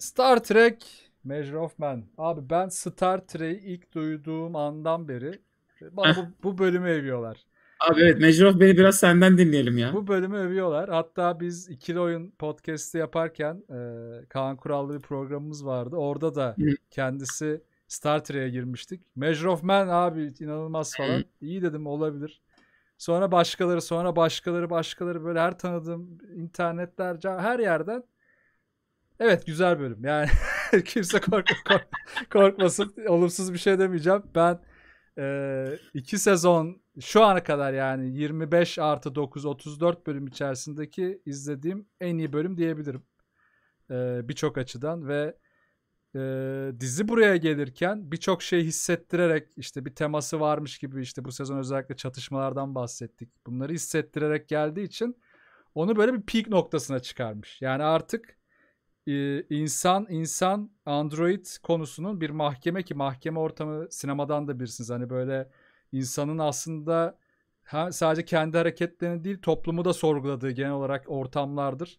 Star Trek Major of Man. Abi ben Star Trek'i ilk duyduğum andan beri bana bu, bu bölümü övüyorlar. Abi evet Major of Man'i biraz senden dinleyelim ya. Bu bölümü övüyorlar. Hatta biz ikili oyun podcast'i yaparken e, Kaan Kurallı bir programımız vardı. Orada da kendisi Star Trek'e girmiştik. Major of Man abi inanılmaz falan. İyi dedim olabilir. Sonra başkaları sonra başkaları başkaları böyle her tanıdığım internetlerce her yerden Evet güzel bölüm. Yani kimse kork kork korkmasın. Olumsuz bir şey demeyeceğim. Ben e, iki sezon şu ana kadar yani 25 artı 9 34 bölüm içerisindeki izlediğim en iyi bölüm diyebilirim. E, birçok açıdan ve e, dizi buraya gelirken birçok şey hissettirerek işte bir teması varmış gibi işte bu sezon özellikle çatışmalardan bahsettik. Bunları hissettirerek geldiği için onu böyle bir peak noktasına çıkarmış. Yani artık e, insan insan Android konusunun bir mahkeme ki mahkeme ortamı sinemadan da birsiniz. Hani böyle insanın aslında hem sadece kendi hareketlerini değil toplumu da sorguladığı genel olarak ortamlardır.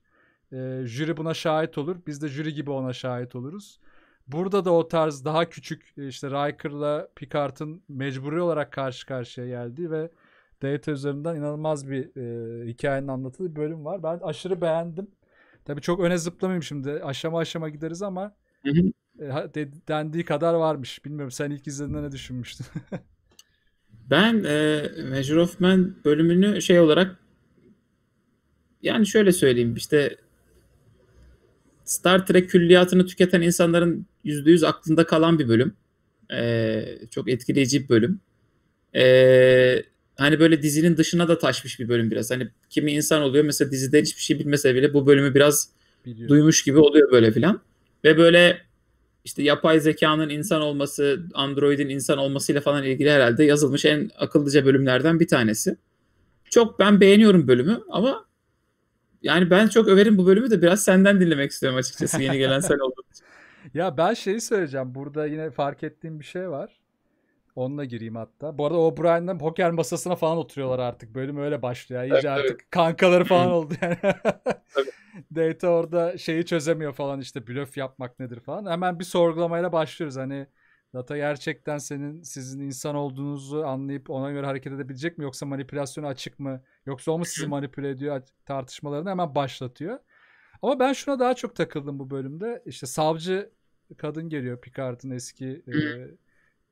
E, jüri buna şahit olur. Biz de jüri gibi ona şahit oluruz. Burada da o tarz daha küçük e, işte Riker'la Picard'ın mecburi olarak karşı karşıya geldiği ve Data üzerinden inanılmaz bir e, hikayenin anlatıldığı bir bölüm var. Ben aşırı beğendim. Tabii çok öne zıplamayayım şimdi. Aşama aşama gideriz ama hı E, dendiği kadar varmış. Bilmiyorum sen ilk izlediğinde ne düşünmüştün? ben e, Measure of Man bölümünü şey olarak yani şöyle söyleyeyim işte Star Trek külliyatını tüketen insanların yüzde yüz aklında kalan bir bölüm. E, çok etkileyici bir bölüm. E, hani böyle dizinin dışına da taşmış bir bölüm biraz. Hani kimi insan oluyor mesela dizide hiçbir şey bilmese bile bu bölümü biraz Biliyorum. duymuş gibi oluyor böyle filan. Ve böyle işte yapay zekanın insan olması, Android'in insan olmasıyla falan ilgili herhalde yazılmış en akıllıca bölümlerden bir tanesi. Çok ben beğeniyorum bölümü ama yani ben çok överim bu bölümü de biraz senden dinlemek istiyorum açıkçası yeni gelen sen oldun. ya ben şeyi söyleyeceğim. Burada yine fark ettiğim bir şey var. Onunla gireyim hatta. Bu arada O'Brien'den poker masasına falan oturuyorlar artık. Bölüm öyle başlıyor. İyice evet, artık evet. kankaları falan oldu yani. Data orada şeyi çözemiyor falan işte blöf yapmak nedir falan. Hemen bir sorgulamayla başlıyoruz. Hani Data gerçekten senin sizin insan olduğunuzu anlayıp ona göre hareket edebilecek mi yoksa manipülasyon açık mı? Yoksa o mu sizi manipüle ediyor tartışmalarını hemen başlatıyor. Ama ben şuna daha çok takıldım bu bölümde. İşte savcı kadın geliyor Picard'ın eski e,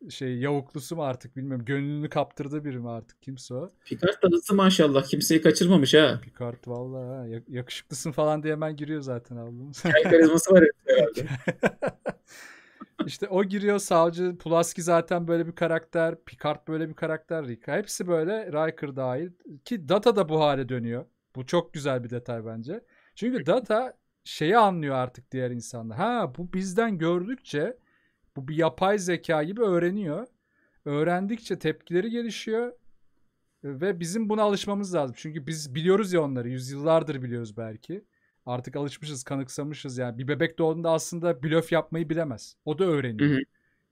şey yavuklusu mu artık bilmiyorum. Gönlünü kaptırdı biri mi artık kimse o. Picard tanısı maşallah. Kimseyi kaçırmamış ha. Picard valla ha. Yakışıklısın falan diye hemen giriyor zaten ablam. Kel karizması var herhalde. işte o giriyor savcı. Pulaski zaten böyle bir karakter. Picard böyle bir karakter. Rika. Hepsi böyle Riker dahil. Ki Data da bu hale dönüyor. Bu çok güzel bir detay bence. Çünkü Data şeyi anlıyor artık diğer insanlar. Ha bu bizden gördükçe bu bir yapay zeka gibi öğreniyor. Öğrendikçe tepkileri gelişiyor. Ve bizim buna alışmamız lazım. Çünkü biz biliyoruz ya onları. Yüzyıllardır biliyoruz belki. Artık alışmışız, kanıksamışız yani. Bir bebek doğduğunda aslında blöf yapmayı bilemez. O da öğreniyor.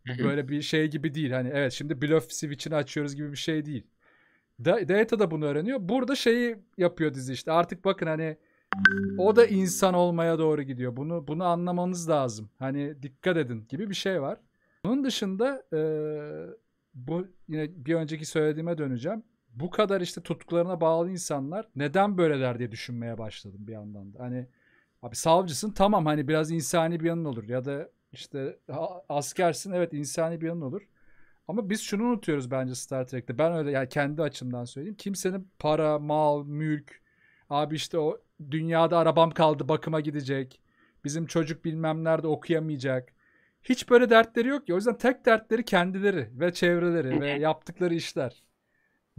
Bu böyle bir şey gibi değil. Hani evet şimdi blöf switch'ini açıyoruz gibi bir şey değil. Data da bunu öğreniyor. Burada şeyi yapıyor dizi işte. Artık bakın hani o da insan olmaya doğru gidiyor. Bunu bunu anlamanız lazım. Hani dikkat edin gibi bir şey var. Bunun dışında e, bu yine bir önceki söylediğime döneceğim. Bu kadar işte tutuklarına bağlı insanlar neden böyleler diye düşünmeye başladım bir yandan da. Hani abi savcısın tamam hani biraz insani bir yanın olur ya da işte askersin evet insani bir yanın olur. Ama biz şunu unutuyoruz bence Star Trek'te. Ben öyle yani kendi açımdan söyleyeyim. Kimsenin para, mal, mülk, Abi işte o dünyada arabam kaldı bakıma gidecek. Bizim çocuk bilmem nerede okuyamayacak. Hiç böyle dertleri yok ya. O yüzden tek dertleri kendileri ve çevreleri ve yaptıkları işler.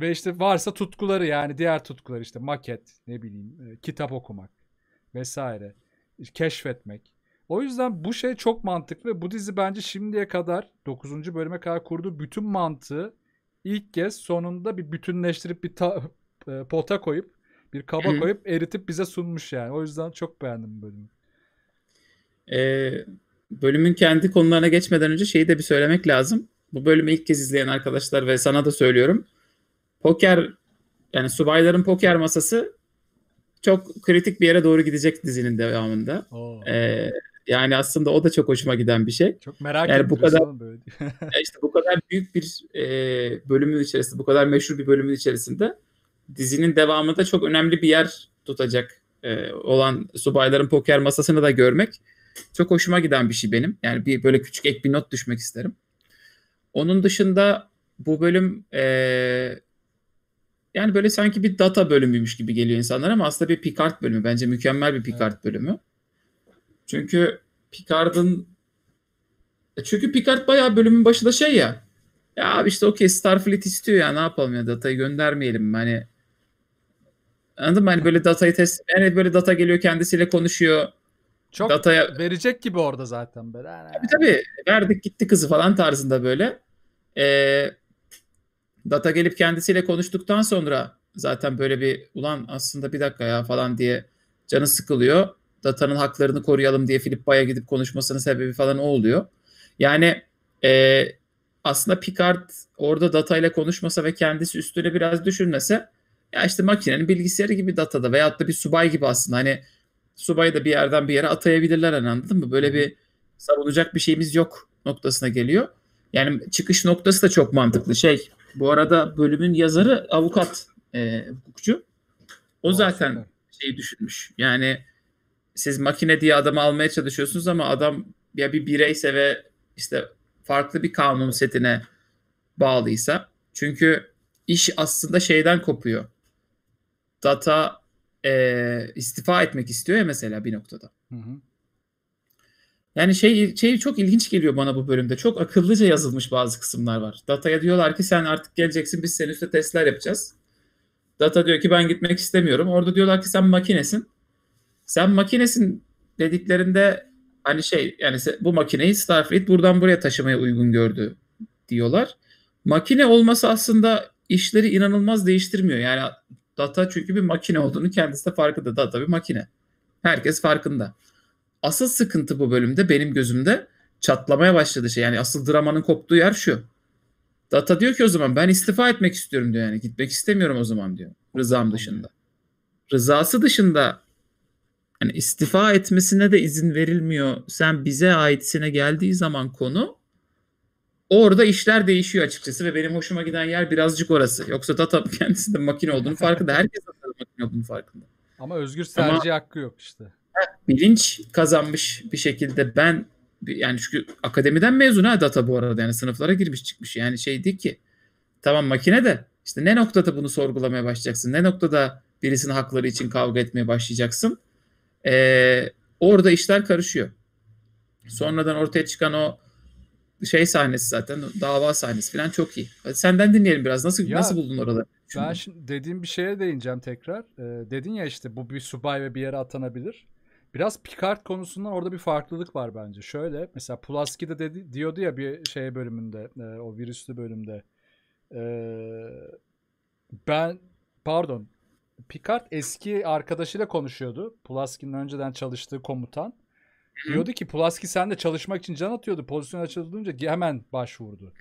Ve işte varsa tutkuları yani diğer tutkular işte maket, ne bileyim, e, kitap okumak vesaire, keşfetmek. O yüzden bu şey çok mantıklı bu dizi bence şimdiye kadar 9. bölüme kadar kurduğu bütün mantığı ilk kez sonunda bir bütünleştirip bir ta- e, pota koyup bir kaba koyup eritip bize sunmuş yani. O yüzden çok beğendim bölümü. Ee, bölümün kendi konularına geçmeden önce şeyi de bir söylemek lazım. Bu bölümü ilk kez izleyen arkadaşlar ve sana da söylüyorum. Poker yani subayların poker masası çok kritik bir yere doğru gidecek dizinin devamında. Ee, yani aslında o da çok hoşuma giden bir şey. Çok merak yani bu kadar böyle. işte bu kadar büyük bir e, bölümün içerisinde, bu kadar meşhur bir bölümün içerisinde dizinin devamında çok önemli bir yer tutacak e, olan subayların poker masasını da görmek çok hoşuma giden bir şey benim. Yani bir böyle küçük ek bir not düşmek isterim. Onun dışında bu bölüm e, yani böyle sanki bir data bölümüymüş gibi geliyor insanlara ama aslında bir Picard bölümü. Bence mükemmel bir Picard evet. bölümü. Çünkü Picard'ın e, çünkü Picard bayağı bölümün başında şey ya. Ya abi işte okey Starfleet istiyor ya ne yapalım ya datayı göndermeyelim. Hani Anladın mı? Hani böyle datayı test yani böyle data geliyor kendisiyle konuşuyor. Çok dataya verecek gibi orada zaten böyle. Tabii tabii verdik gitti kızı falan tarzında böyle. Ee, data gelip kendisiyle konuştuktan sonra zaten böyle bir ulan aslında bir dakika ya falan diye canı sıkılıyor. Datanın haklarını koruyalım diye Philip Bay'a gidip konuşmasının sebebi falan o oluyor. Yani e, aslında Picard orada data ile konuşmasa ve kendisi üstüne biraz düşünmese ya işte makinenin bilgisayarı gibi datada veyahut da bir subay gibi aslında hani subayı da bir yerden bir yere atayabilirler hani, anladın mı? Böyle bir savunacak bir şeyimiz yok noktasına geliyor. Yani çıkış noktası da çok mantıklı şey. Bu arada bölümün yazarı avukat e, hukukçu. O zaten şeyi düşünmüş. Yani siz makine diye adamı almaya çalışıyorsunuz ama adam ya bir bireyse ve işte farklı bir kanun setine bağlıysa. Çünkü iş aslında şeyden kopuyor data e, istifa etmek istiyor ya mesela bir noktada. Hı hı. Yani şey, şey çok ilginç geliyor bana bu bölümde. Çok akıllıca yazılmış bazı kısımlar var. Data'ya diyorlar ki sen artık geleceksin biz senin üstte testler yapacağız. Data diyor ki ben gitmek istemiyorum. Orada diyorlar ki sen makinesin. Sen makinesin dediklerinde hani şey yani bu makineyi Starfleet buradan buraya taşımaya uygun gördü diyorlar. Makine olması aslında işleri inanılmaz değiştirmiyor. Yani Data çünkü bir makine olduğunu kendisi de farkında. Data bir makine. Herkes farkında. Asıl sıkıntı bu bölümde benim gözümde çatlamaya başladı şey. Yani asıl dramanın koptuğu yer şu. Data diyor ki o zaman ben istifa etmek istiyorum diyor yani. Gitmek istemiyorum o zaman diyor. Rızam dışında. Rızası dışında yani istifa etmesine de izin verilmiyor. Sen bize aitsine geldiği zaman konu orada işler değişiyor açıkçası ve benim hoşuma giden yer birazcık orası. Yoksa Tata kendisi de makine olduğunu farkında. Herkes Tata'nın makine olduğunu farkında. Ama özgür serci hakkı yok işte. Bilinç kazanmış bir şekilde ben yani çünkü akademiden mezun ha data bu arada yani sınıflara girmiş çıkmış yani şey değil ki. Tamam makine de işte ne noktada bunu sorgulamaya başlayacaksın? Ne noktada birisinin hakları için kavga etmeye başlayacaksın? Ee, orada işler karışıyor. Sonradan ortaya çıkan o şey sahnesi zaten dava sahnesi falan çok iyi. Hadi senden dinleyelim biraz. Nasıl ya, nasıl buldun oraları? Şimdi. Ben şimdi dediğim bir şeye değineceğim tekrar. Ee, dedin ya işte bu bir subay ve bir yere atanabilir. Biraz Picard konusundan orada bir farklılık var bence. Şöyle mesela Pulaski de dedi, diyordu ya bir şey bölümünde e, o virüslü bölümde. E, ben pardon Picard eski arkadaşıyla konuşuyordu. Pulaski'nin önceden çalıştığı komutan. Diyordu ki Pulaski sen de çalışmak için can atıyordu. Pozisyon açıldığında hemen başvurdu.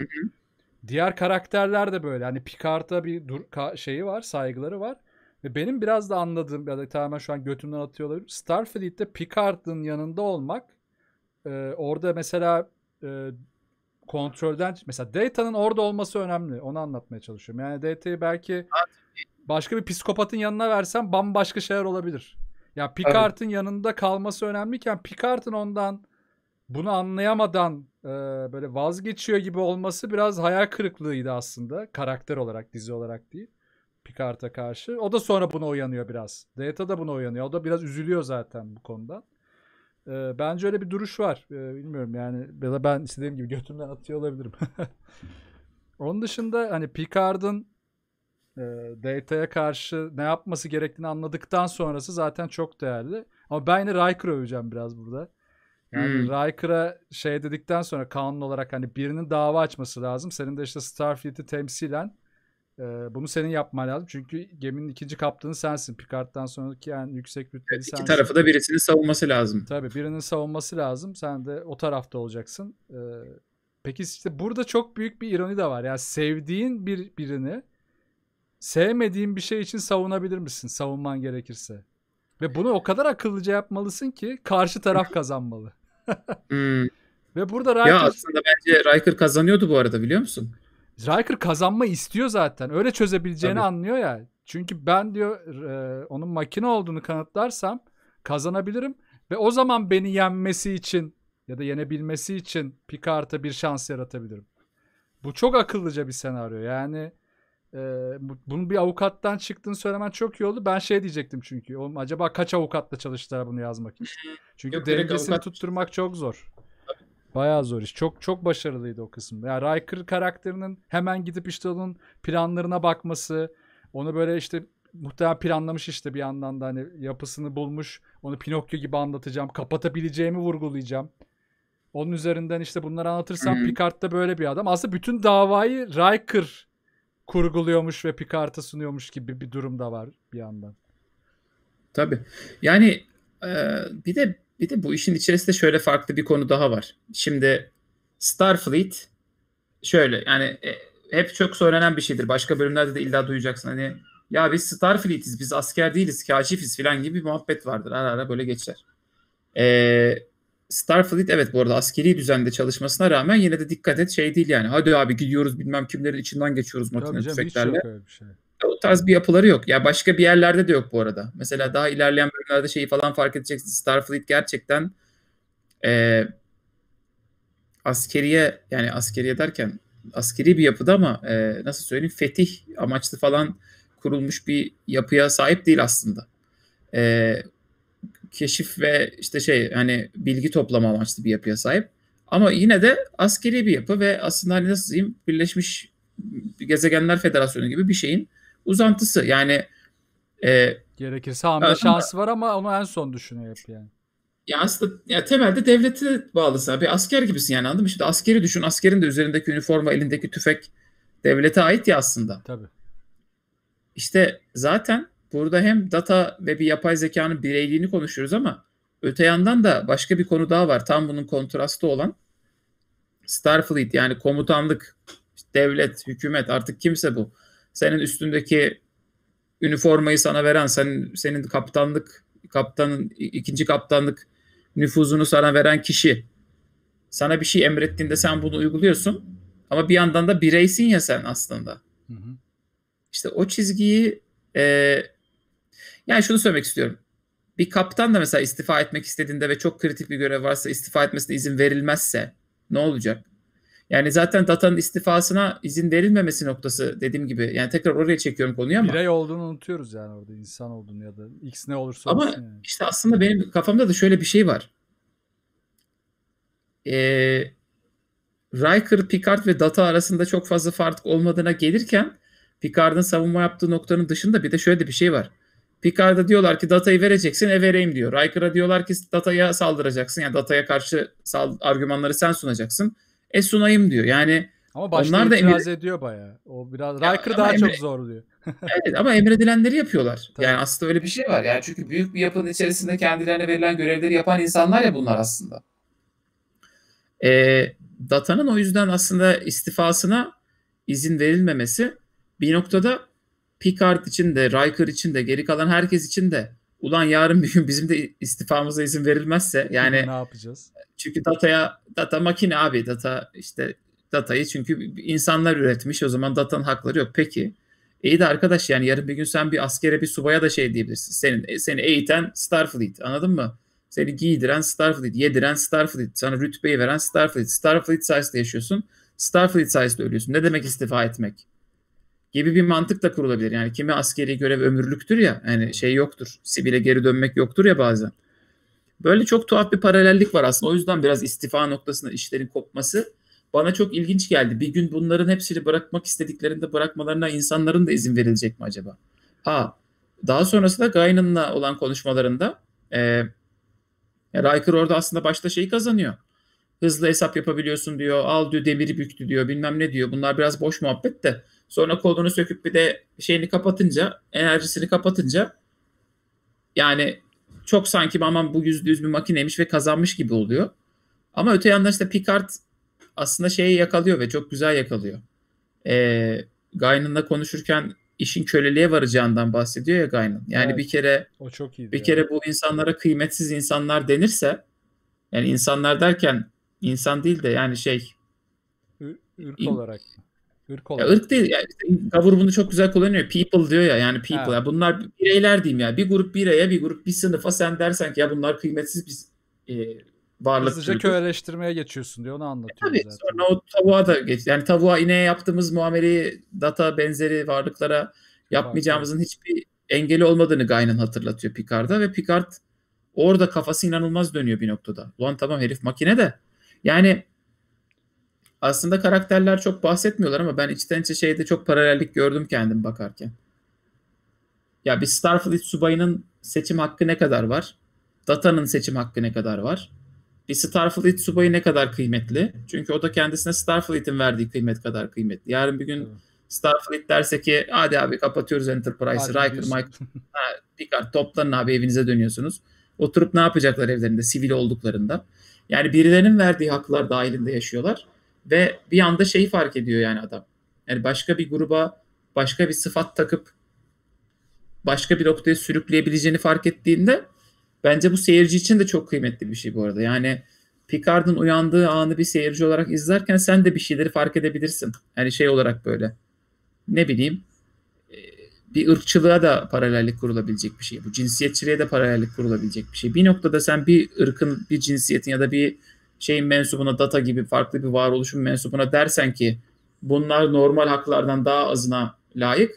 Diğer karakterler de böyle. Hani Picard'a bir dur ka- şeyi var, saygıları var. Ve benim biraz da anladığım ya da tamamen şu an götümden atıyor Starfleet'te Picard'ın yanında olmak e, orada mesela e, kontrolden mesela Data'nın orada olması önemli. Onu anlatmaya çalışıyorum. Yani Data'yı belki başka bir psikopatın yanına versen bambaşka şeyler olabilir. Ya Picard'ın evet. yanında kalması önemliyken Picard'ın ondan bunu anlayamadan e, böyle vazgeçiyor gibi olması biraz hayal kırıklığıydı aslında. Karakter olarak, dizi olarak değil. Picard'a karşı. O da sonra buna uyanıyor biraz. Data da buna uyanıyor. O da biraz üzülüyor zaten bu konuda. E, bence öyle bir duruş var. E, bilmiyorum yani. Ya da ben istediğim gibi götümden atıyor olabilirim. Onun dışında hani Picard'ın e, ee, Data'ya karşı ne yapması gerektiğini anladıktan sonrası zaten çok değerli. Ama ben yine Riker'ı öveceğim biraz burada. Yani hmm. Riker'a şey dedikten sonra kanun olarak hani birinin dava açması lazım. Senin de işte Starfleet'i temsilen e, bunu senin yapman lazım. Çünkü geminin ikinci kaptanı sensin. Picard'dan sonraki yani yüksek rütbeli evet, sensin. İki tarafı da birisinin savunması lazım. Tabii birinin savunması lazım. Sen de o tarafta olacaksın. E, peki işte burada çok büyük bir ironi de var. Yani sevdiğin bir birini sevmediğin bir şey için savunabilir misin savunman gerekirse? Ve bunu o kadar akıllıca yapmalısın ki karşı taraf kazanmalı. hmm. Ve burada Riker... Ya aslında bence Riker kazanıyordu bu arada biliyor musun? Riker kazanma istiyor zaten. Öyle çözebileceğini Tabii. anlıyor ya. Çünkü ben diyor e, onun makine olduğunu kanıtlarsam kazanabilirim ve o zaman beni yenmesi için ya da yenebilmesi için Picard'a bir şans yaratabilirim. Bu çok akıllıca bir senaryo. Yani e, ee, bunun bir avukattan çıktığını söylemen çok iyi oldu. Ben şey diyecektim çünkü. Oğlum, acaba kaç avukatla çalıştılar bunu yazmak için? Çünkü Yok, avukat... tutturmak çok zor. Bayağı zor iş. Çok çok başarılıydı o kısım. Ya yani Riker karakterinin hemen gidip işte onun planlarına bakması, onu böyle işte muhtemelen planlamış işte bir yandan da hani yapısını bulmuş. Onu Pinokyo gibi anlatacağım. Kapatabileceğimi vurgulayacağım. Onun üzerinden işte bunları anlatırsam Picard da böyle bir adam. Aslında bütün davayı Riker kurguluyormuş ve Picard'a sunuyormuş gibi bir durum da var bir yandan. Tabii. Yani e, bir de bir de bu işin içerisinde şöyle farklı bir konu daha var. Şimdi Starfleet şöyle yani e, hep çok söylenen bir şeydir. Başka bölümlerde de illa duyacaksın. Hani ya biz Starfleet'iz, biz asker değiliz, kaşifiz falan gibi bir muhabbet vardır. Ara ara böyle geçer. Ee, Starfleet evet bu arada askeri düzende çalışmasına rağmen yine de dikkat et şey değil yani. Hadi abi gidiyoruz bilmem kimlerin içinden geçiyoruz makine tüfeklerle. Şey. O tarz bir yapıları yok. Ya başka bir yerlerde de yok bu arada. Mesela daha ilerleyen bölümlerde şeyi falan fark edeceksin. Starfleet gerçekten e, askeriye yani askeriye derken askeri bir yapıda ama e, nasıl söyleyeyim fetih amaçlı falan kurulmuş bir yapıya sahip değil aslında. E, keşif ve işte şey hani bilgi toplama amaçlı bir yapıya sahip. Ama yine de askeri bir yapı ve aslında hani nasıl diyeyim Birleşmiş Gezegenler Federasyonu gibi bir şeyin uzantısı. Yani e, gerekirse hamle şansı var ama onu en son düşünüyor hep yani. Ya aslında ya temelde devlete bağlısın. Bir asker gibisin yani anladın mı? Şimdi askeri düşün. Askerin de üzerindeki üniforma, elindeki tüfek devlete ait ya aslında. Tabii. İşte zaten Burada hem data ve bir yapay zekanın bireyliğini konuşuyoruz ama öte yandan da başka bir konu daha var. Tam bunun kontrastı olan Starfleet yani komutanlık, devlet, hükümet artık kimse bu. Senin üstündeki üniformayı sana veren, senin, senin kaptanlık, kaptanın, ikinci kaptanlık nüfuzunu sana veren kişi. Sana bir şey emrettiğinde sen bunu uyguluyorsun. Ama bir yandan da bireysin ya sen aslında. Hı hı. İşte o çizgiyi e, yani şunu söylemek istiyorum. Bir kaptan da mesela istifa etmek istediğinde ve çok kritik bir görev varsa istifa etmesine izin verilmezse ne olacak? Yani zaten Data'nın istifasına izin verilmemesi noktası dediğim gibi. Yani tekrar oraya çekiyorum konuyu ama. Birey olduğunu unutuyoruz yani orada insan olduğunu ya da X ne olursa ama olsun. Ama yani. işte aslında benim kafamda da şöyle bir şey var. Ee, Riker, Picard ve Data arasında çok fazla fark olmadığına gelirken Picard'ın savunma yaptığı noktanın dışında bir de şöyle bir şey var. Picard'a diyorlar ki datayı vereceksin, e vereyim diyor. Riker'a diyorlar ki dataya saldıracaksın. Yani dataya karşı argümanları sen sunacaksın. E sunayım diyor. Yani ama başta onlar da itiraz emir... ediyor bayağı. O biraz Riker daha emre... çok zor diyor. evet ama emredilenleri yapıyorlar. Tabii. Yani aslında öyle bir şey var. Yani çünkü büyük bir yapının içerisinde kendilerine verilen görevleri yapan insanlar ya bunlar aslında. E, Data'nın o yüzden aslında istifasına izin verilmemesi bir noktada Picard için de, Riker için de, geri kalan herkes için de ulan yarın bir gün bizim de istifamıza izin verilmezse yani ne yapacağız? Çünkü dataya data makine abi data işte datayı çünkü insanlar üretmiş o zaman datanın hakları yok. Peki iyi de arkadaş yani yarın bir gün sen bir askere bir subaya da şey diyebilirsin. Senin e, seni eğiten Starfleet anladın mı? Seni giydiren Starfleet, yediren Starfleet, sana rütbeyi veren Starfleet. Starfleet sayesinde yaşıyorsun. Starfleet sayesinde ölüyorsun. Ne demek istifa etmek? gibi bir mantık da kurulabilir. Yani kimi askeri görev ömürlüktür ya yani şey yoktur. Sibile geri dönmek yoktur ya bazen. Böyle çok tuhaf bir paralellik var aslında. O yüzden biraz istifa noktasında işlerin kopması bana çok ilginç geldi. Bir gün bunların hepsini bırakmak istediklerinde bırakmalarına insanların da izin verilecek mi acaba? Ha daha sonrasında Gaynan'la olan konuşmalarında e, Riker orada aslında başta şeyi kazanıyor. Hızlı hesap yapabiliyorsun diyor. Al diyor demiri büktü diyor bilmem ne diyor. Bunlar biraz boş muhabbet de Sonra kolunu söküp bir de şeyini kapatınca, enerjisini kapatınca yani çok sanki aman bu yüzde yüz bir makineymiş ve kazanmış gibi oluyor. Ama öte yandan işte Picard aslında şeyi yakalıyor ve çok güzel yakalıyor. Ee, Guinan'la konuşurken işin köleliğe varacağından bahsediyor ya Guy'nin. Yani evet, bir kere o çok iyi bir yani. kere bu insanlara kıymetsiz insanlar denirse yani insanlar derken insan değil de yani şey Ür, ırk in, olarak Irk olarak. Ya ırk değil. Yani Gavur bunu çok güzel kullanıyor. People diyor ya yani people. Ya bunlar bireyler diyeyim ya. Bir grup bireye bir grup bir sınıfa sen dersen ki ya bunlar kıymetsiz bir e, varlık Hızlıca türüdür. köleleştirmeye geçiyorsun diyor onu anlatıyor. E, tabii zaten. sonra o tavuğa da geç. Yani tavuğa ineğe yaptığımız muameleyi data benzeri varlıklara yapmayacağımızın hiçbir engeli olmadığını Guy'nin hatırlatıyor Picard'a ve Picard orada kafası inanılmaz dönüyor bir noktada. Ulan tamam herif makine de. Yani aslında karakterler çok bahsetmiyorlar ama ben içten içe şeyde çok paralellik gördüm kendim bakarken. Ya bir Starfleet subayının seçim hakkı ne kadar var? Data'nın seçim hakkı ne kadar var? Bir Starfleet subayı ne kadar kıymetli? Çünkü o da kendisine Starfleet'in verdiği kıymet kadar kıymetli. Yarın bir gün Starfleet derse ki hadi abi kapatıyoruz Enterprise'ı, Riker, Mike, ha, Picard toplanın abi evinize dönüyorsunuz. Oturup ne yapacaklar evlerinde sivil olduklarında? Yani birilerinin verdiği haklar dahilinde yaşıyorlar. Ve bir anda şeyi fark ediyor yani adam. Yani başka bir gruba başka bir sıfat takıp başka bir noktaya sürükleyebileceğini fark ettiğinde bence bu seyirci için de çok kıymetli bir şey bu arada. Yani Picard'ın uyandığı anı bir seyirci olarak izlerken sen de bir şeyleri fark edebilirsin. Yani şey olarak böyle. Ne bileyim e, bir ırkçılığa da paralellik kurulabilecek bir şey. Bu cinsiyetçiliğe de paralellik kurulabilecek bir şey. Bir noktada sen bir ırkın, bir cinsiyetin ya da bir şeyin mensubuna data gibi farklı bir varoluşun mensubuna dersen ki bunlar normal haklardan daha azına layık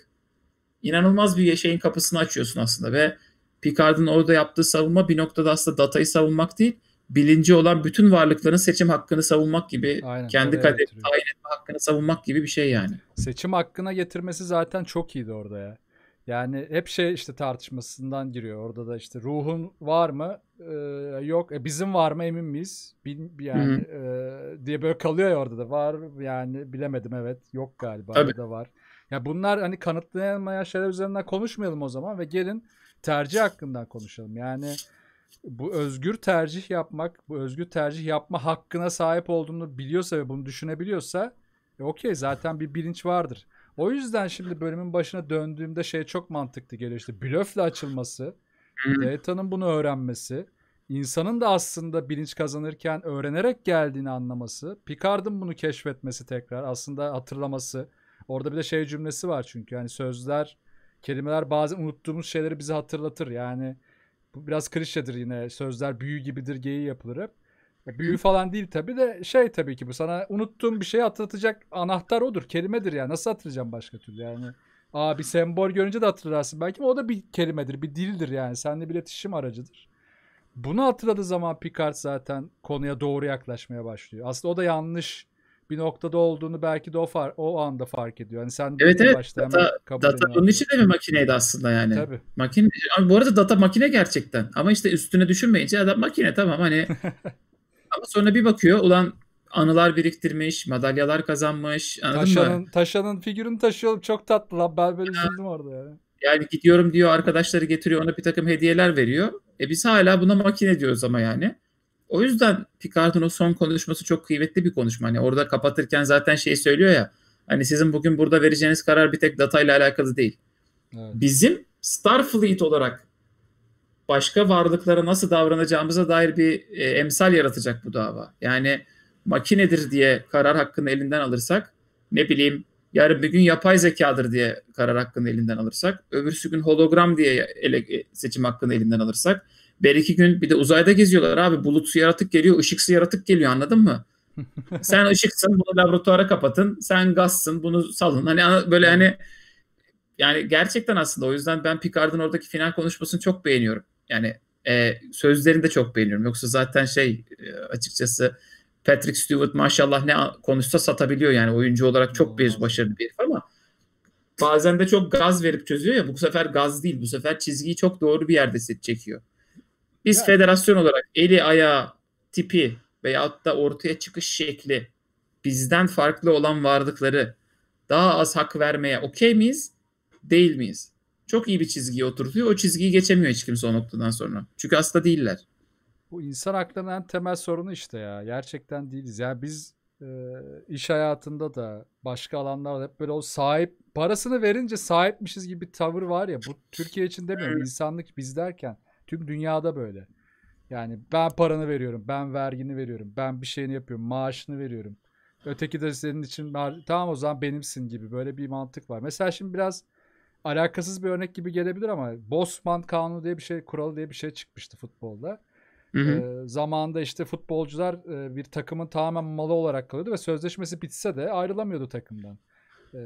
inanılmaz bir şeyin kapısını açıyorsun aslında ve Picard'ın orada yaptığı savunma bir noktada aslında datayı savunmak değil bilinci olan bütün varlıkların seçim hakkını savunmak gibi Aynen, kendi kaderini tayin etme hakkını savunmak gibi bir şey yani. Seçim hakkına getirmesi zaten çok iyiydi orada ya. Yani hep şey işte tartışmasından giriyor. Orada da işte ruhun var mı? Ee, yok. E, bizim var mı emin miyiz? Bil, yani e, diye böyle kalıyor ya orada da. Var yani bilemedim evet. Yok galiba Tabii. da var. Ya bunlar hani kanıtlayamayan şeyler üzerinden konuşmayalım o zaman ve gelin tercih hakkında konuşalım. Yani bu özgür tercih yapmak, bu özgür tercih yapma hakkına sahip olduğunu biliyorsa ve bunu düşünebiliyorsa e, okey zaten bir bilinç vardır. O yüzden şimdi bölümün başına döndüğümde şey çok mantıklı geliyor. İşte blöfle açılması, data'nın bunu öğrenmesi, insanın da aslında bilinç kazanırken öğrenerek geldiğini anlaması, Picard'ın bunu keşfetmesi tekrar aslında hatırlaması. Orada bir de şey cümlesi var çünkü yani sözler, kelimeler bazen unuttuğumuz şeyleri bize hatırlatır. Yani bu biraz klişedir yine sözler büyü gibidir geyi yapılır hep. Büyü falan değil tabi de şey tabii ki bu sana unuttuğum bir şeyi hatırlatacak anahtar odur. Kelimedir ya. Nasıl hatırlayacağım başka türlü yani. Aa bir sembol görünce de hatırlarsın belki o da bir kelimedir, bir dildir yani. Seninle bir iletişim aracıdır. Bunu hatırladığı zaman Picard zaten konuya doğru yaklaşmaya başlıyor. Aslında o da yanlış bir noktada olduğunu belki de o far, o anda fark ediyor. Yani sen evet, evet. başta data, hemen kabul data bunun için de bir makineydi aslında yani. Tabii. Makine, bu arada data makine gerçekten. Ama işte üstüne düşünmeyince adam makine tamam hani Ama sonra bir bakıyor ulan anılar biriktirmiş, madalyalar kazanmış. Taşanın, taşanın figürünü taşıyor. Çok tatlı lan. Ben böyle üzüldüm orada yani. Yani gidiyorum diyor arkadaşları getiriyor ona bir takım hediyeler veriyor. E biz hala buna makine diyoruz ama yani. O yüzden Picard'ın o son konuşması çok kıymetli bir konuşma. Hani orada kapatırken zaten şey söylüyor ya. Hani sizin bugün burada vereceğiniz karar bir tek data ile alakalı değil. Evet. Bizim Starfleet olarak başka varlıklara nasıl davranacağımıza dair bir e, emsal yaratacak bu dava. Yani makinedir diye karar hakkını elinden alırsak ne bileyim yarın bir gün yapay zekadır diye karar hakkını elinden alırsak öbürsü gün hologram diye ele, e, seçim hakkını elinden alırsak bir iki gün bir de uzayda geziyorlar abi bulutsu yaratık geliyor ışıksı yaratık geliyor anladın mı? sen ışıksın bunu laboratuvara kapatın sen gazsın bunu salın hani böyle hani yani gerçekten aslında o yüzden ben Picard'ın oradaki final konuşmasını çok beğeniyorum. Yani e, sözlerini çok beğeniyorum. Yoksa zaten şey e, açıkçası Patrick Stewart maşallah ne konuşsa satabiliyor yani oyuncu olarak çok bir başarılı bir herif ama bazen de çok gaz verip çözüyor ya bu sefer gaz değil bu sefer çizgiyi çok doğru bir yerde set çekiyor. Biz yani. federasyon olarak eli ayağı tipi veyahut da ortaya çıkış şekli bizden farklı olan varlıkları daha az hak vermeye okey miyiz değil miyiz? çok iyi bir çizgiyi oturtuyor. O çizgiyi geçemiyor hiç kimse o noktadan sonra. Çünkü hasta değiller. Bu insan haklarının en temel sorunu işte ya. Gerçekten değiliz. Ya biz e, iş hayatında da başka alanlarda hep böyle o sahip parasını verince sahipmişiz gibi bir tavır var ya. Bu Türkiye için demiyorum. Evet. İnsanlık biz derken tüm dünyada böyle. Yani ben paranı veriyorum, ben vergini veriyorum, ben bir şeyini yapıyorum, maaşını veriyorum. Öteki de senin için tamam o zaman benimsin gibi böyle bir mantık var. Mesela şimdi biraz alakasız bir örnek gibi gelebilir ama Bosman kanunu diye bir şey, kuralı diye bir şey çıkmıştı futbolda. Hı hı. E, zamanında işte futbolcular e, bir takımın tamamen malı olarak kalıyordu ve sözleşmesi bitse de ayrılamıyordu takımdan. E,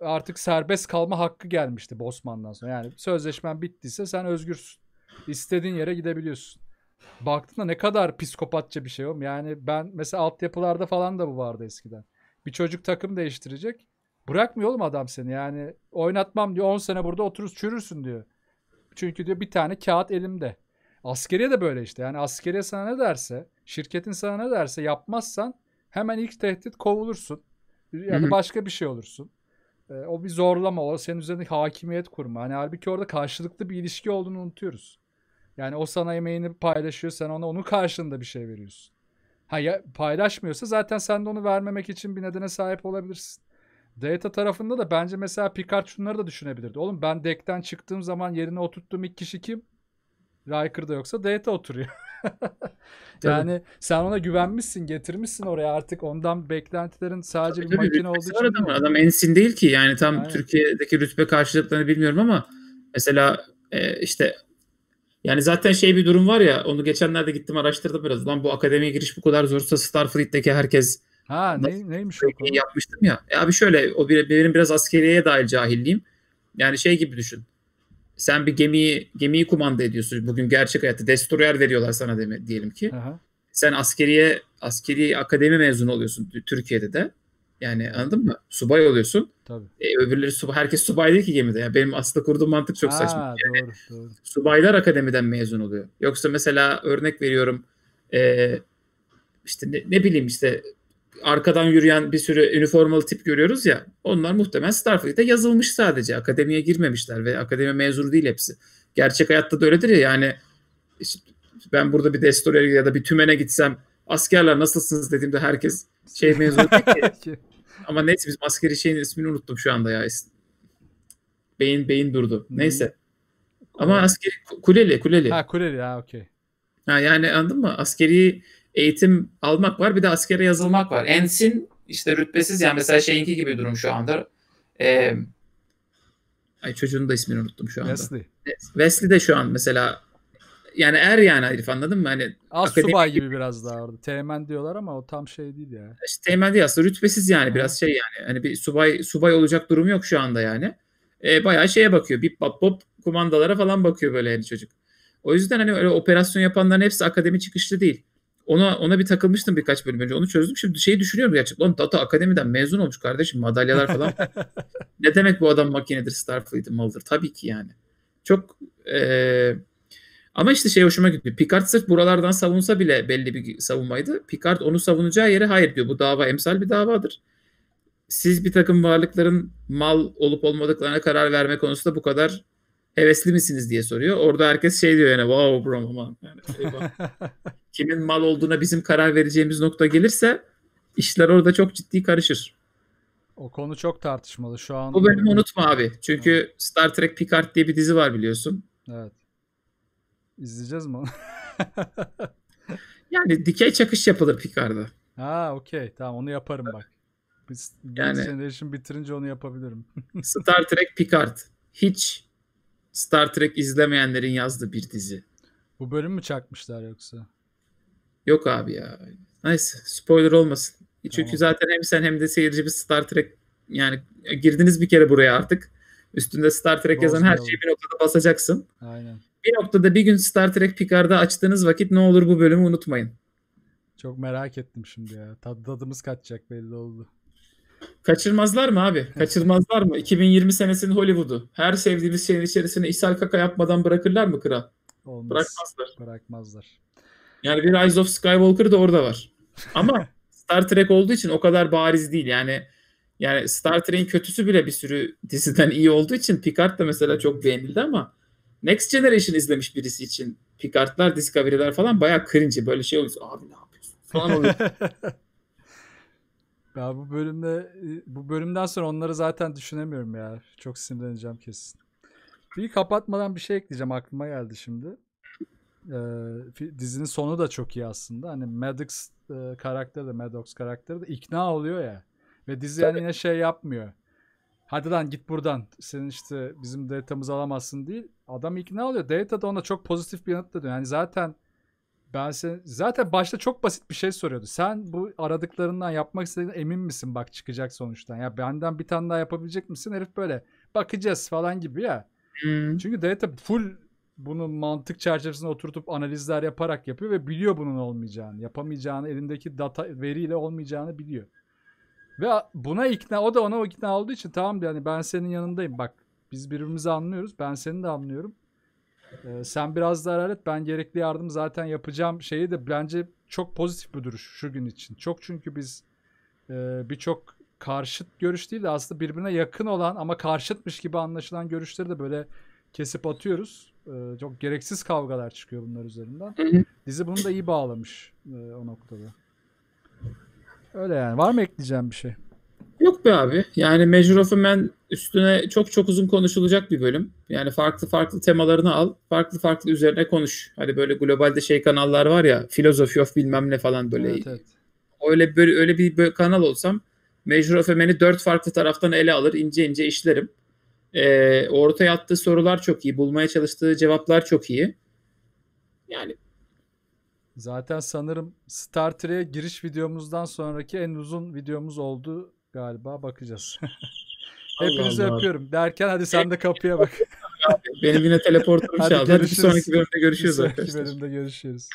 artık serbest kalma hakkı gelmişti Bosman'dan sonra. Yani sözleşmen bittiyse sen özgürsün. İstediğin yere gidebiliyorsun. Baktığında ne kadar psikopatça bir şey oğlum. Yani ben mesela altyapılarda falan da bu vardı eskiden. Bir çocuk takım değiştirecek Bırakmıyor oğlum adam seni yani. Oynatmam diyor 10 sene burada oturur çürürsün diyor. Çünkü diyor bir tane kağıt elimde. Askeriye de böyle işte. Yani askeriye sana ne derse, şirketin sana ne derse yapmazsan hemen ilk tehdit kovulursun. Yani Hı-hı. başka bir şey olursun. Ee, o bir zorlama. O senin üzerinde hakimiyet kurma. Hani halbuki orada karşılıklı bir ilişki olduğunu unutuyoruz. Yani o sana emeğini paylaşıyor. Sen ona onun karşılığında bir şey veriyorsun. Ha ya, paylaşmıyorsa zaten sen de onu vermemek için bir nedene sahip olabilirsin. Data tarafında da bence mesela Picard şunları da düşünebilirdi. Oğlum ben deckten çıktığım zaman yerine oturttuğum ilk kişi kim? Riker'da yoksa Data oturuyor. yani Tabii. sen ona güvenmişsin, getirmişsin oraya artık ondan beklentilerin sadece tabii, bir makine tabii, olduğu için. Adam, adam ensin değil ki yani tam Aynen. Türkiye'deki rütbe karşılıklarını bilmiyorum ama mesela e, işte yani zaten şey bir durum var ya onu geçenlerde gittim araştırdım biraz. Lan bu akademiye giriş bu kadar zorsa Starfleet'teki herkes Ha ne, neymiş o şey konu? Yapmıştım ya. E abi şöyle o bir, benim biraz askeriye dair cahilliğim. Yani şey gibi düşün. Sen bir gemiyi gemiyi kumanda ediyorsun. Bugün gerçek hayatta destroyer veriyorlar sana deme, diyelim ki. Aha. Sen askeriye askeri akademi mezunu oluyorsun Türkiye'de de. Yani anladın mı? Subay oluyorsun. Tabii. E, öbürleri subay, herkes subay değil ki gemide. Yani benim aslında kurduğum mantık çok ha, saçma. Yani, doğru, doğru. Subaylar akademiden mezun oluyor. Yoksa mesela örnek veriyorum. E, işte ne, ne bileyim işte arkadan yürüyen bir sürü üniformalı tip görüyoruz ya. Onlar muhtemelen Starfleet'e yazılmış sadece. Akademiye girmemişler ve akademi mezunu değil hepsi. Gerçek hayatta da öyledir ya yani işte ben burada bir destorya ya da bir tümene gitsem askerler nasılsınız dediğimde herkes şey mezun değil ki. Ama neyse biz askeri şeyin ismini unuttum şu anda ya. Beyin beyin durdu. Hmm. Neyse. Ama askeri kuleli kuleli. Ha kuleli ha okey. Ha yani anladın mı? Askeri eğitim almak var bir de askere yazılmak var. Ensin işte rütbesiz yani mesela şeyinki gibi durum şu anda. Ee, ay çocuğun da ismini unuttum şu anda. Wesley. Wesley de şu an mesela yani er yani herif anladın mı? Hani as akademik... subay gibi biraz daha orada. Teğmen diyorlar ama o tam şey değil ya. İşte teğmen değil aslında rütbesiz yani biraz şey yani. Hani bir subay subay olacak durum yok şu anda yani. E, bayağı şeye bakıyor. Bip bap bop kumandalara falan bakıyor böyle yani çocuk. O yüzden hani öyle operasyon yapanların hepsi akademi çıkışlı değil. Ona ona bir takılmıştım birkaç bölüm önce. Onu çözdüm. Şimdi şeyi düşünüyorum gerçekten. Lan Data akademiden mezun olmuş kardeşim. Madalyalar falan. ne demek bu adam makinedir, Starfleet'in malıdır? Tabii ki yani. Çok e, ama işte şey hoşuma gitti. Picard sırf buralardan savunsa bile belli bir savunmaydı. Picard onu savunacağı yere hayır diyor. Bu dava emsal bir davadır. Siz bir takım varlıkların mal olup olmadıklarına karar verme konusunda bu kadar hevesli misiniz diye soruyor. Orada herkes şey diyor yani wow bro aman. Yani Kimin mal olduğuna bizim karar vereceğimiz nokta gelirse işler orada çok ciddi karışır. O konu çok tartışmalı şu an. Bu bölümü unutma abi. Çünkü evet. Star Trek Picard diye bir dizi var biliyorsun. Evet. İzleyeceğiz mi yani dikey çakış yapılır Picarda. Ha okey tamam onu yaparım bak. Biz yani, Generation bitirince onu yapabilirim. Star Trek Picard. Hiç Star Trek izlemeyenlerin yazdığı bir dizi. Bu bölüm mü çakmışlar yoksa? Yok abi ya. Neyse spoiler olmasın. Tamam. Çünkü zaten hem sen hem de seyirci bir Star Trek yani girdiniz bir kere buraya artık. Üstünde Star Trek yazan her şeyi bir noktada basacaksın. Aynen. Bir noktada bir gün Star Trek Picard'ı açtığınız vakit ne olur bu bölümü unutmayın. Çok merak ettim şimdi ya. tadımız kaçacak belli oldu. Kaçırmazlar mı abi? Kaçırmazlar mı? 2020 senesinin Hollywood'u. Her sevdiğimiz şeyin içerisine ishal kaka yapmadan bırakırlar mı kral? Olmaz. Bırakmazlar. Bırakmazlar. Yani bir Rise of Skywalker da orada var. Ama Star Trek olduğu için o kadar bariz değil. Yani yani Star Trek'in kötüsü bile bir sürü diziden iyi olduğu için Picard da mesela çok beğenildi ama Next Generation izlemiş birisi için Picard'lar, Discovery'ler falan bayağı cringe. Böyle şey oluyor. Abi ne yapıyorsun? Falan oluyor. Ya bu bölümde e, bu bölümden sonra onları zaten düşünemiyorum ya. Çok sinirleneceğim kesin. Bir kapatmadan bir şey ekleyeceğim aklıma geldi şimdi. Ee, dizinin sonu da çok iyi aslında. Hani Maddox e, karakteri de Maddox karakteri de ikna oluyor ya. Ve dizi yani yine şey yapmıyor. Hadi lan git buradan. Senin işte bizim datamızı alamazsın değil. Adam ikna oluyor. Data da ona çok pozitif bir yanıt da diyor. Yani zaten ben sen zaten başta çok basit bir şey soruyordu. Sen bu aradıklarından yapmak istediğinden emin misin bak çıkacak sonuçtan? Ya benden bir tane daha yapabilecek misin? Herif böyle bakacağız falan gibi ya. Hmm. Çünkü Delta full bunu mantık çerçevesinde oturtup analizler yaparak yapıyor ve biliyor bunun olmayacağını, yapamayacağını, elindeki data veriyle olmayacağını biliyor. Ve buna ikna, o da ona o ikna olduğu için tamam yani ben senin yanındayım bak biz birbirimizi anlıyoruz, ben seni de anlıyorum. Ee, sen biraz da et, ben gerekli yardım zaten yapacağım şeyi de bence çok pozitif bir duruş şu gün için. Çok çünkü biz e, birçok karşıt görüş değil de aslında birbirine yakın olan ama karşıtmış gibi anlaşılan görüşleri de böyle kesip atıyoruz. Ee, çok gereksiz kavgalar çıkıyor bunlar üzerinden. Dizi bunu da iyi bağlamış e, o noktada. Öyle yani. Var mı ekleyeceğim bir şey? Yok be abi. Yani Measure of a Man üstüne çok çok uzun konuşulacak bir bölüm. Yani farklı farklı temalarını al. Farklı farklı üzerine konuş. Hani böyle globalde şey kanallar var ya. Philosophy of bilmem ne falan böyle. Evet, evet. Öyle, böyle, öyle bir böyle kanal olsam Measure of a Man'i dört farklı taraftan ele alır. ince ince işlerim. Ee, ortaya attığı sorular çok iyi. Bulmaya çalıştığı cevaplar çok iyi. Yani Zaten sanırım Star Trek'e giriş videomuzdan sonraki en uzun videomuz oldu galiba bakacağız. Hepinizi öpüyorum. Derken hadi sen de kapıya bak. Benim yine teleportum çaldı. Hadi, hadi bir sonraki bölümde görüşürüz bir sonraki arkadaşlar. bölümde görüşürüz.